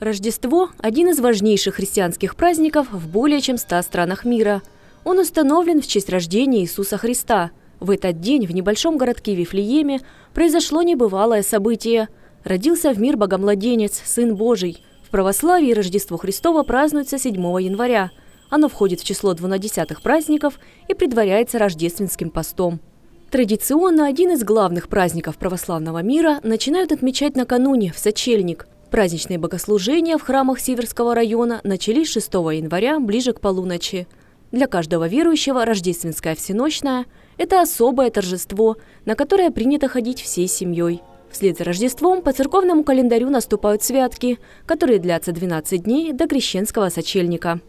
Рождество – один из важнейших христианских праздников в более чем 100 странах мира. Он установлен в честь рождения Иисуса Христа. В этот день в небольшом городке Вифлееме произошло небывалое событие. Родился в мир богомладенец, Сын Божий. В православии Рождество Христово празднуется 7 января. Оно входит в число двунадесятых праздников и предваряется рождественским постом. Традиционно один из главных праздников православного мира начинают отмечать накануне, в сочельник – Праздничные богослужения в храмах Северского района начались 6 января ближе к полуночи. Для каждого верующего рождественская всеночная – это особое торжество, на которое принято ходить всей семьей. Вслед за Рождеством по церковному календарю наступают святки, которые длятся 12 дней до крещенского сочельника.